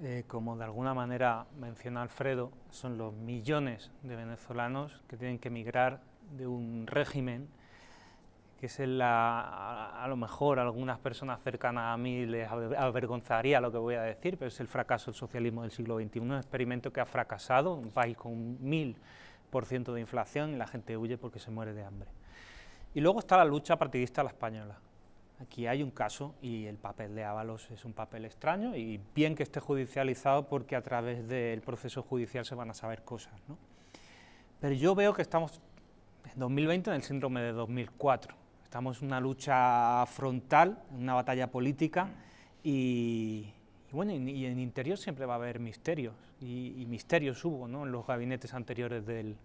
Eh, como de alguna manera menciona Alfredo, son los millones de venezolanos que tienen que emigrar de un régimen que es a, lo mejor algunas personas cercanas a mí les avergonzaría lo que voy a decir, pero es el fracaso del socialismo del siglo XXI, un experimento que ha fracasado, un país con un mil por ciento de inflación y la gente huye porque se muere de hambre. Y luego está la lucha partidista a la española. Aquí hay un caso y el papel de Ábalos es un papel extraño y bien que esté judicializado porque a través del proceso judicial se van a saber cosas. ¿no? Pero yo veo que estamos en 2020 en el síndrome de 2004. Estamos en una lucha frontal, en una batalla política y, bueno, y, en interior siempre va a haber misterios y, misterios hubo ¿no? en los gabinetes anteriores del,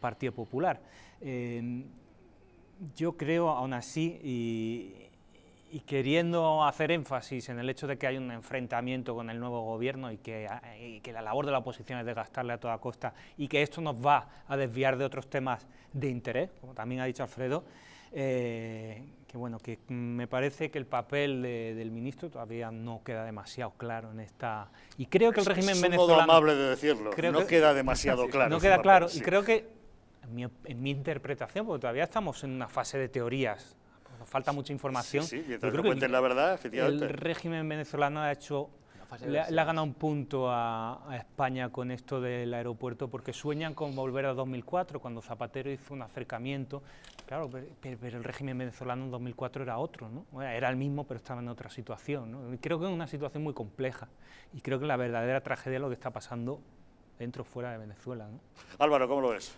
Partido Popular. Eh, yo creo, aún así, y, queriendo hacer énfasis en el hecho de que hay un enfrentamiento con el nuevo gobierno ah, y que, la labor de la oposición es desgastarle a toda costa y que esto nos va a desviar de otros temas de interés, como también ha dicho Alfredo, eh, que bueno, que me parece que el papel del ministro todavía no queda demasiado claro en esta y creo que el régimen régimen es un amable de decirlo, no queda demasiado claro. No queda claro y creo que en mi, interpretación, porque todavía estamos en una fase de teorías, pues nos falta mucha información. Sí, creo que la verdad, efectivamente. El régimen venezolano ha hecho le, ha ganado un punto a, España con esto del aeropuerto porque sueñan con volver a 2004, cuando Zapatero hizo un acercamiento. Claro, pero, el régimen venezolano en 2004 era otro, ¿no? era el mismo, pero estaba en otra situación. Creo que es una situación muy compleja y creo que la verdadera tragedia es lo que está pasando dentro o fuera de Venezuela. Álvaro, ¿cómo lo ves?